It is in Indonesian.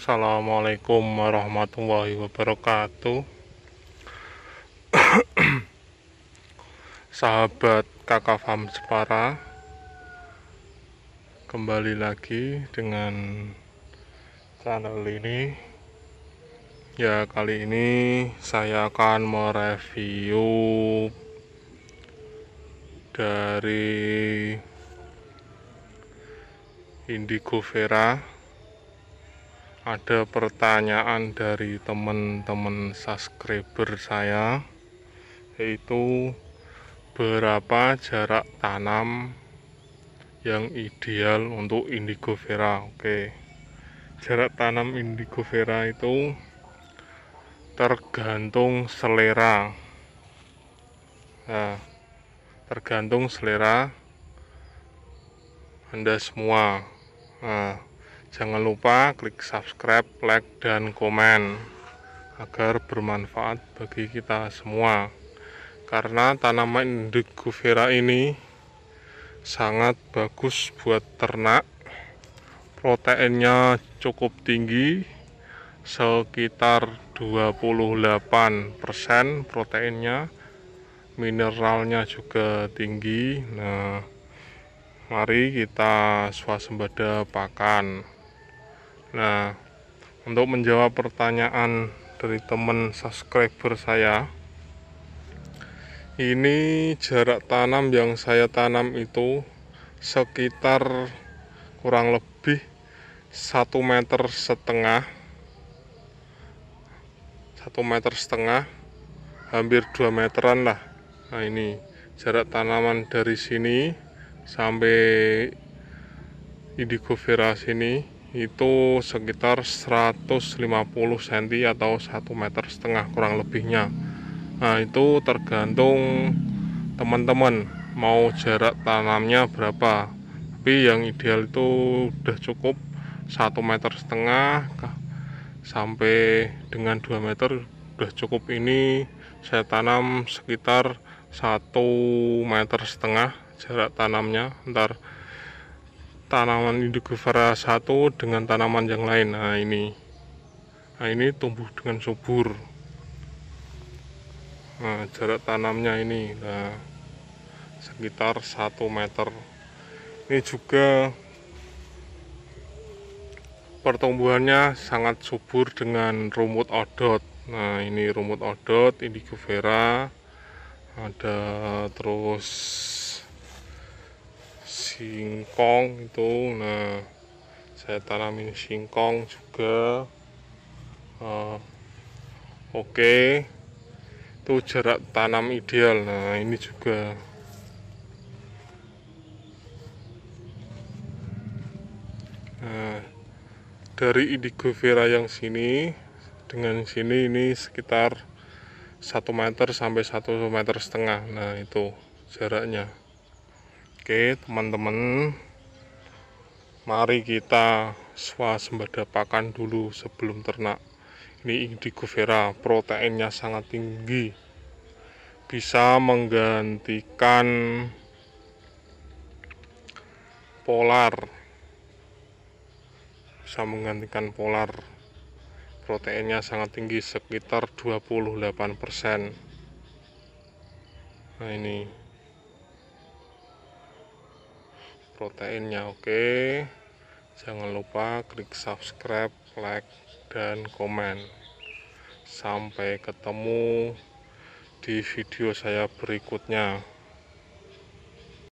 Assalamualaikum warahmatullahi wabarakatuh Sahabat kakak Fam Separa Kembali lagi dengan channel ini Ya kali ini saya akan mereview Dari Indigo Vera ada pertanyaan dari teman-teman subscriber saya yaitu berapa jarak tanam yang ideal untuk indigo vera oke jarak tanam indigo vera itu tergantung selera nah, tergantung selera anda semua nah, Jangan lupa klik subscribe, like, dan komen agar bermanfaat bagi kita semua. Karena tanaman indigo vera ini sangat bagus buat ternak. Proteinnya cukup tinggi, sekitar 28% proteinnya. Mineralnya juga tinggi. Nah, mari kita swasembada pakan. Nah, untuk menjawab pertanyaan dari teman subscriber saya, ini jarak tanam yang saya tanam itu sekitar kurang lebih satu meter setengah satu meter setengah hampir 2 meteran lah nah ini jarak tanaman dari sini sampai indigo vera sini itu sekitar 150 cm atau 1 meter setengah kurang lebihnya nah itu tergantung teman-teman mau jarak tanamnya berapa tapi yang ideal itu udah cukup 1 meter setengah sampai dengan 2 meter udah cukup ini saya tanam sekitar 1 meter setengah jarak tanamnya ntar tanaman indigofera satu dengan tanaman yang lain nah ini nah ini tumbuh dengan subur nah jarak tanamnya ini nah sekitar 1 meter ini juga pertumbuhannya sangat subur dengan rumput odot nah ini rumput odot indigofera ada terus singkong itu nah saya tanamin singkong juga uh, oke okay. itu jarak tanam ideal nah ini juga nah dari indigo vera yang sini dengan sini ini sekitar 1 meter sampai 1 meter setengah nah itu jaraknya Oke teman-teman Mari kita swasembada pakan dulu sebelum ternak Ini indigo vera proteinnya sangat tinggi Bisa menggantikan polar Bisa menggantikan polar Proteinnya sangat tinggi sekitar 28% Nah ini proteinnya oke jangan lupa klik subscribe like dan komen sampai ketemu di video saya berikutnya